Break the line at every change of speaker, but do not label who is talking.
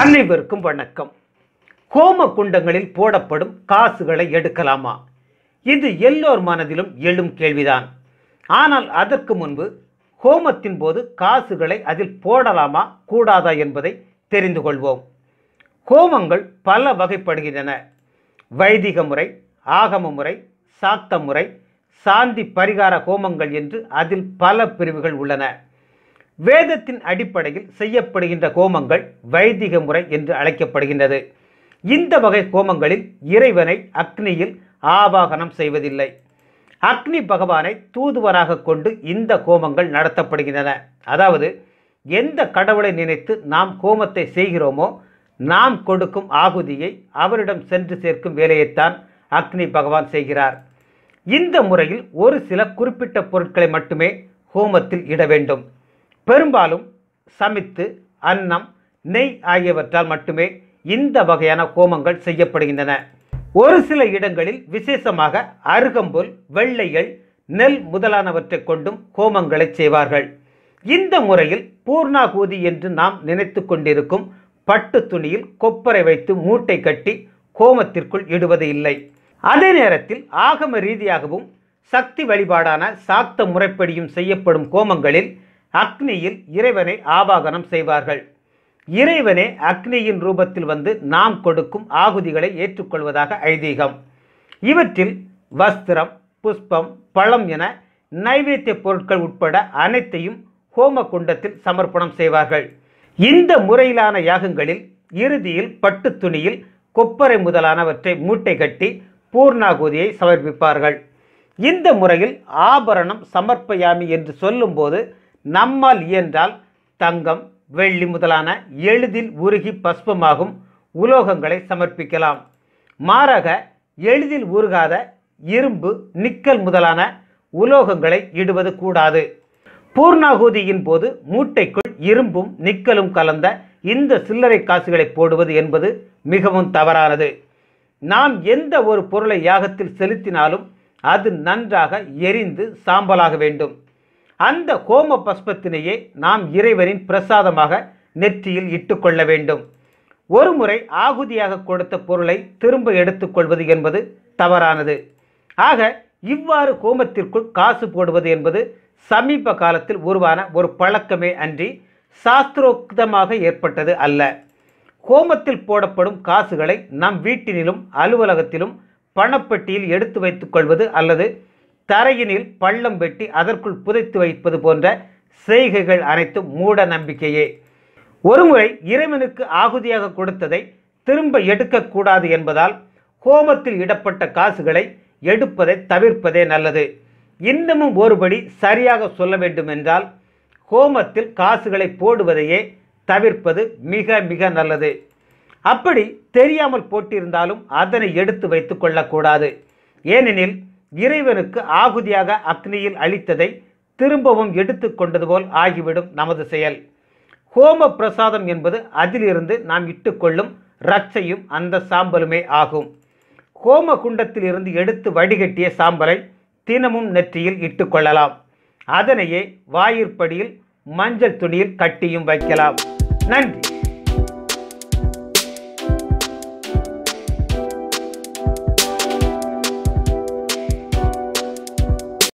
அனைவருக்கும் வணக்கம் கோம குண்டங்களில் போடப்படும் காசுகளை எடுக்கலாமா இது எல்லோர் மனதிலும் எழும் கேள்விதான் ஆனால் அதற்கு முன்பு ஹோமத்தின் போது காசுகளை அதில் போடலாமா கூடாதா என்பதை தெரிந்து கொள்வோம் ஹோமங்கள் பல வகைப்படுகின்றன வைதிக முறை ஆகம முறை சாத்த முறை சாந்தி பரிகார ஹோமங்கள் என்று அதில் பல பிரிவுகள் உள்ளன வேதத்தின் அடிப்படையில் செய்யப்படுகின்ற கோமங்கள் வைதிக முறை என்று அழைக்கப்படுகின்றது இந்த வகை கோமங்களில் இறைவனை அக்னியில் ஆவாகனம் செய்வதில்லை அக்னி பகவானை தூதுவராக கொண்டு இந்த கோமங்கள் நடத்தப்படுகின்றன அதாவது எந்த கடவுளை நினைத்து நாம் கோமத்தை செய்கிறோமோ நாம் கொடுக்கும் ஆகுதியை அவரிடம் சென்று சேர்க்கும் வேலையைத்தான் அக்னி பகவான் செய்கிறார் இந்த முறையில் ஒரு சில குறிப்பிட்ட பொருட்களை மட்டுமே ஹோமத்தில் இட வேண்டும் பெரும்பாலும் சமைத்து அன்னம் நெய் ஆகியவற்றால் மட்டுமே இந்த வகையான கோமங்கள் செய்யப்படுகின்றன ஒரு சில இடங்களில் விசேஷமாக அருகம்புல் வெள்ளையல் நெல் முதலானவற்றை கொண்டும் கோமங்களை செய்வார்கள் இந்த முறையில் பூர்ணாகூதி என்று நாம் நினைத்து கொண்டிருக்கும் பட்டு துணியில் கொப்பரை வைத்து மூட்டை கட்டி கோமத்திற்குள் இடுவது இல்லை அதே நேரத்தில் ஆகம ரீதியாகவும் சக்தி வழிபாடான சாத்த முறைப்படியும் செய்யப்படும் கோமங்களில் அக்னியில் இறைவனை ஆபாகனம் செய்வார்கள் இறைவனே அக்னியின் ரூபத்தில் வந்து நாம் கொடுக்கும் ஆகுதிகளை ஏற்றுக்கொள்வதாக ஐதீகம் இவற்றில் வஸ்திரம் புஷ்பம் பழம் என நைவேத்திய பொருட்கள் உட்பட அனைத்தையும் ஹோம குண்டத்தில் சமர்ப்பணம் செய்வார்கள் இந்த முறையிலான யாகங்களில் இறுதியில் பட்டு துணியில் கொப்பரை முதலானவற்றை மூட்டை கட்டி பூர்ணாகுதியை சமர்ப்பிப்பார்கள் இந்த முறையில் ஆபரணம் சமர்ப்பயாமி என்று சொல்லும்போது நம்மால் இயன்றால் தங்கம் வெள்ளி முதலான எளிதில் உருகி பஸ்பமாகும் உலோகங்களை சமர்ப்பிக்கலாம் மாறாக எளிதில் உருகாத இரும்பு நிக்கல் முதலான உலோகங்களை இடுவது கூடாது பூர்ணாகுதியின் போது மூட்டைக்குள் இரும்பும் நிக்கலும் கலந்த இந்த சில்லறை காசுகளை போடுவது என்பது மிகவும் தவறானது நாம் எந்த ஒரு பொருளை யாகத்தில் செலுத்தினாலும் அது நன்றாக எரிந்து சாம்பலாக வேண்டும் அந்த கோம பஸ்பத்தினையே நாம் இறைவரின் பிரசாதமாக நெற்றியில் இட்டுக்கொள்ள வேண்டும் ஒரு முறை ஆகுதியாக கொடுத்த பொருளை திரும்ப எடுத்துக்கொள்வது என்பது தவறானது ஆக இவ்வாறு கோமத்திற்குள் காசு போடுவது என்பது சமீப காலத்தில் உருவான ஒரு பழக்கமே அன்றி சாஸ்திரோக்தமாக ஏற்பட்டது அல்ல கோமத்தில் போடப்படும் காசுகளை நம் வீட்டினிலும் அலுவலகத்திலும் பணப்பட்டியில் எடுத்து வைத்துக்கொள்வது அல்லது தரையினில் பள்ளம் வெட்டி அதற்குள் புதைத்து வைப்பது போன்ற செய்கைகள் அனைத்தும் மூட நம்பிக்கையே ஒருமுறை இறைவனுக்கு ஆகுதியாக கொடுத்ததை திரும்ப எடுக்கக்கூடாது என்பதால் ஹோமத்தில் இடப்பட்ட காசுகளை எடுப்பதை தவிர்ப்பதே நல்லது இன்னமும் ஒருபடி சரியாக சொல்ல வேண்டுமென்றால் ஹோமத்தில் காசுகளை போடுவதையே தவிர்ப்பது மிக மிக நல்லது அப்படி தெரியாமல் போட்டிருந்தாலும் அதனை எடுத்து வைத்து கொள்ளக்கூடாது ஏனெனில் இறைவனுக்கு ஆகுதியாக அக்னியில் அளித்ததை திரும்பவும் எடுத்து கொண்டது போல் ஆகிவிடும் நமது செயல் ஹோம பிரசாதம் என்பது அதிலிருந்து நாம் இட்டுக்கொள்ளும் ரச்சையும் அந்த சாம்பலுமே ஆகும் ஹோம குண்டத்திலிருந்து எடுத்து வடிகட்டிய சாம்பலை தினமும் நெற்றியில் இட்டுக்கொள்ளலாம் அதனையே வாயிற்படியில் மஞ்சள் துணியில் கட்டியும் வைக்கலாம் நன்றி